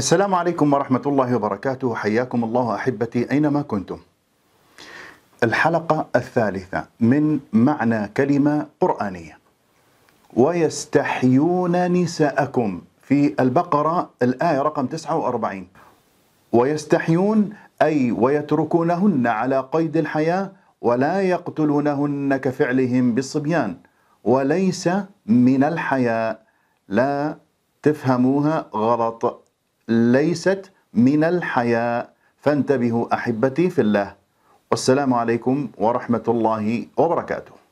السلام عليكم ورحمة الله وبركاته حياكم الله أحبتي أينما كنتم الحلقة الثالثة من معنى كلمة قرآنية ويستحيون نساءكم في البقرة الآية رقم 49 ويستحيون أي ويتركونهن على قيد الحياة ولا يقتلونهن كفعلهم بالصبيان وليس من الحياء لا تفهموها غلط ليست من الحياء فانتبهوا احبتي في الله والسلام عليكم ورحمه الله وبركاته